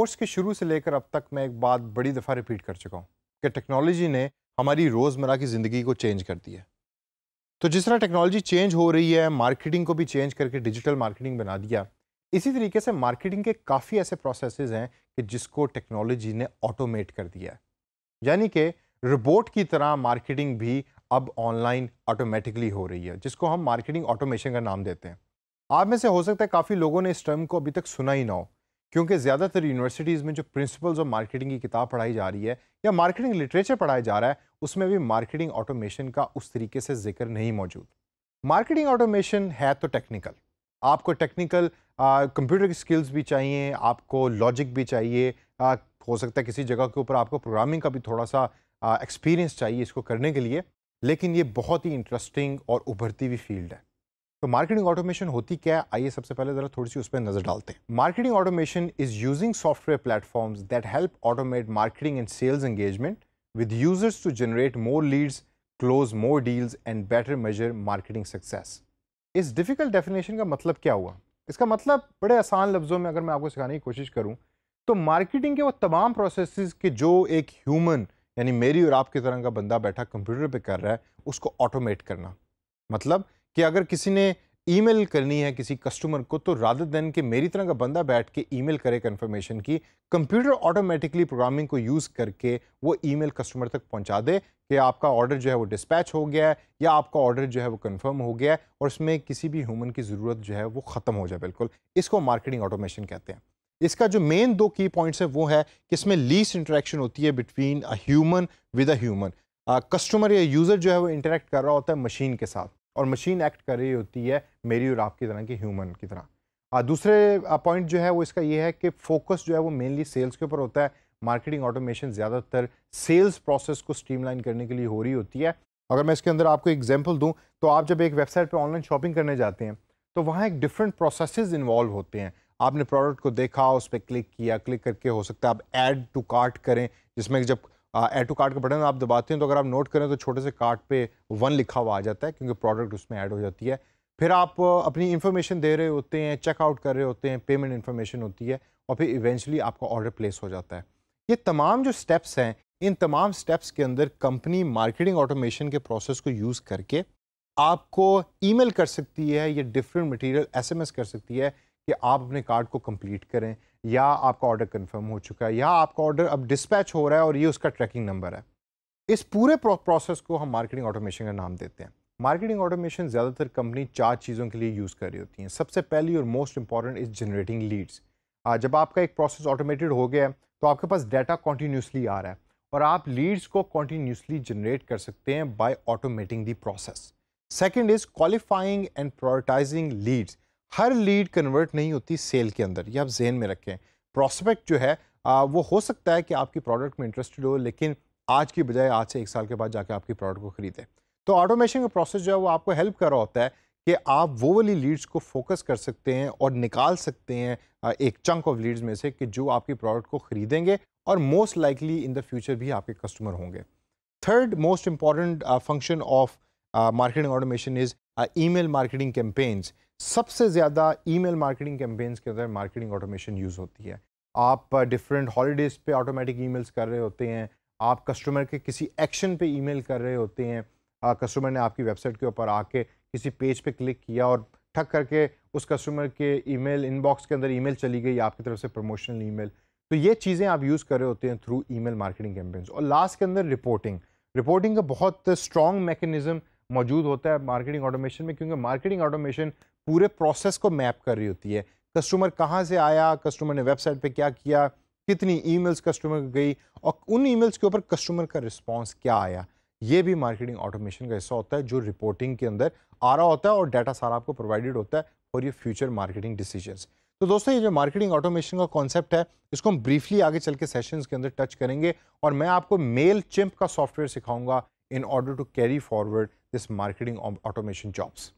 course के शुरू से लेकर अब तक मैं एक बात बड़ी दफ़ा रिपीट कर चुका हूँ कि टेक्नोलॉजी ने हमारी रोज़मर्रा की ज़िंदगी को चेंज कर दिया तो जिस तरह टेक्नोलॉजी चेंज हो रही है मार्केटिंग को भी चेंज करके डिजिटल मार्केटिंग बना दिया इसी तरीके से मार्केटिंग के काफ़ी ऐसे प्रोसेसेस हैं कि जिसको टेक्नोलॉजी ने ऑटोमेट कर दिया है यानी कि रोबोट की तरह मार्केटिंग भी अब ऑनलाइन ऑटोमेटिकली हो रही है जिसको हम मार्केटिंग ऑटोमेशन का नाम देते हैं आप में से हो सकता है काफ़ी लोगों ने इस टर्म को अभी तक सुना ही ना हो क्योंकि ज़्यादातर यूनिवर्सिटीज़ में जो प्रिंसिपल्स ऑफ मार्केटिंग की किताब पढ़ाई जा रही है या मार्केटिंग लिटरेचर पढ़ाया जा रहा है उसमें भी मार्केटिंग ऑटोमेशन का उस तरीके से जिक्र नहीं मौजूद मार्केटिंग ऑटोमेशन है तो टेक्निकल आपको टेक्निकल कंप्यूटर की स्किल्स भी चाहिए आपको लॉजिक भी चाहिए आ, हो सकता है किसी जगह के ऊपर आपको प्रोग्रामिंग का भी थोड़ा सा एक्सपीरियंस चाहिए इसको करने के लिए लेकिन ये बहुत ही इंटरेस्टिंग और उभरती हुई फील्ड है तो मार्केटिंग ऑटोमेशन होती क्या है आइए सबसे पहले ज़रा थोड़ी सी उस पर नज़र डालते हैं marketing automation is using software platforms that help automate marketing and sales engagement with users to generate more leads close more deals and better measure marketing success इस डिफिकल्ट डेफिनेशन का मतलब क्या हुआ इसका मतलब बड़े आसान लफ्ज़ों में अगर मैं आपको सिखाने की कोशिश करूँ तो मार्केटिंग के वो तमाम प्रोसेस के जो एक ह्यूमन यानी मेरी और आपकी तरह का बंदा बैठा कंप्यूटर पर कर रहा है उसको ऑटोमेट करना मतलब कि अगर किसी ने ईमेल करनी है किसी कस्टमर को तो रादर देन के मेरी तरह का बंदा बैठ के ईमेल करे कन्फर्मेशन की कंप्यूटर ऑटोमेटिकली प्रोग्रामिंग को यूज़ करके वो ईमेल कस्टमर तक पहुंचा दे कि आपका ऑर्डर जो है वो डिस्पैच हो गया है या आपका ऑर्डर जो है वो कंफर्म हो गया है और इसमें किसी भी ह्यूमन की ज़रूरत जो है वो ख़त्म हो जाए बिल्कुल इसको मार्केटिंग ऑटोमेशन कहते हैं इसका जो मेन दो की पॉइंट्स है वो है कि इसमें लीस्ट इंटरेक्शन होती है between a human with a human customer या यूज़र जो है वो इंटरेक्ट कर रहा होता है मशीन के साथ और मशीन एक्ट कर रही होती है मेरी और आपकी तरह की ह्यूमन की तरह दूसरे पॉइंट जो है वो इसका ये है कि फोकस जो है वो मेनली सेल्स के ऊपर होता है मार्केटिंग ऑटोमेशन ज़्यादातर सेल्स प्रोसेस को स्ट्रीमलाइन करने के लिए हो रही होती है अगर मैं इसके अंदर आपको एग्जाम्पल दूँ तो आप जब एक वेबसाइट पर ऑनलाइन शॉपिंग करने जाते हैं तो वहाँ एक डिफरेंट प्रोसेस इन्वॉल्व होते हैं आपने प्रोडक्ट को देखा उस पर क्लिक किया क्लिक करके हो सकता है आप एड टू कार्ट करें जिसमें जब ऐड टू कार्ट का बटन आप दबाते हैं तो अगर आप नोट करें तो छोटे से कार्ट पे वन लिखा हुआ आ जाता है क्योंकि प्रोडक्ट उसमें ऐड हो जाती है फिर आप अपनी इन्फॉर्मेशन दे रहे होते हैं चेकआउट कर रहे होते हैं पेमेंट इन्फॉर्मेशन होती है और फिर इवेंचुअली आपका ऑर्डर प्लेस हो जाता है ये तमाम जो स्टेप्स हैं इन तमाम स्टेप्स के अंदर कंपनी मार्केटिंग ऑटोमेशन के प्रोसेस को यूज़ करके आपको ईमेल कर सकती है या डिफरेंट मटेरियल एसएमएस कर सकती है कि आप अपने कार्ड को कंप्लीट करें या आपका ऑर्डर कंफर्म हो चुका है या आपका ऑर्डर अब डिस्पैच हो रहा है और ये उसका ट्रैकिंग नंबर है इस पूरे प्रोसेस को हम मार्केटिंग ऑटोमेशन का नाम देते हैं मार्केटिंग ऑटोमेशन ज़्यादातर कंपनी चार चीज़ों के लिए यूज़ कर रही होती हैं सबसे पहली और most important is generating leads जब आपका एक प्रोसेस ऑटोमेटेड हो गया है तो आपके पास डाटा कॉन्टीन्यूसली आ रहा है और आप लीड्स को कॉन्टीन्यूसली जनरेट कर सकते हैं by automating the process second is qualifying and prioritising leads हर लीड कन्वर्ट नहीं होती सेल के अंदर ये आप जहन में रखें प्रॉस्पेक्ट जो है आ, वो हो सकता है कि आपकी प्रोडक्ट में इंटरेस्टेड हो लेकिन आज की बजाय आज से एक साल के बाद जाके आपकी प्रोडक्ट को ख़रीदे तो ऑटोमेशन का प्रोसेस जो है वो आपको हेल्प कर रहा होता है कि आप वो वाली लीड्स को फोकस कर सकते हैं और निकाल सकते हैं एक चंक ऑफ लीड्स में से कि जो आपकी प्रोडक्ट को ख़रीदेंगे और most likely in the future भी आपके कस्टमर होंगे third most important function of marketing automation is email marketing campaigns सबसे ज़्यादा ईमेल मार्केटिंग कैंपेन्स के अंदर मार्केटिंग ऑटोमेशन यूज़ होती है आप डिफरेंट हॉलीडेज़ पे ऑटोमेटिक ईमेल्स कर रहे होते हैं आप कस्टमर के किसी एक्शन पे ईमेल कर रहे होते हैं कस्टमर ने आपकी वेबसाइट के ऊपर आके किसी पेज पे क्लिक किया और ठक करके उस कस्टमर के ईमेल इनबॉक्स के अंदर ईमेल चली गई आपकी तरफ से प्रमोशनल ईमेल तो ये चीज़ें आप यूज़ कर रहे होते हैं थ्रू ईमेल मार्केटिंग कैंपेन्स और लास्ट के अंदर रिपोर्टिंग रिपोर्टिंग का बहुत स्ट्रॉन्ग मैकेनिज़्म मौजूद होता है मार्केटिंग ऑटोमेशन में क्योंकि मार्केटिंग ऑटोमेशन पूरे प्रोसेस को मैप कर रही होती है कस्टमर कहाँ से आया कस्टमर ने वेबसाइट पे क्या किया कितनी ईमेल्स कस्टमर को गई और उन ईमेल्स के ऊपर कस्टमर का रिस्पॉन्स क्या आया ये भी मार्केटिंग ऑटोमेशन का हिस्सा होता है जो रिपोर्टिंग के अंदर आ रहा होता है और डाटा सारा आपको प्रोवाइडेड होता है फॉर ये फ्यूचर मार्केटिंग डिसीजंस तो दोस्तों ये जो मार्केटिंग ऑटोमेशन का कॉन्सेप्ट है इसको हम ब्रीफली आगे चल के सेशन के अंदर टच करेंगे और मैं आपको मेल चिम्प का सॉफ्टवेयर सिखाऊंगा in order to carry forward this marketing automation jobs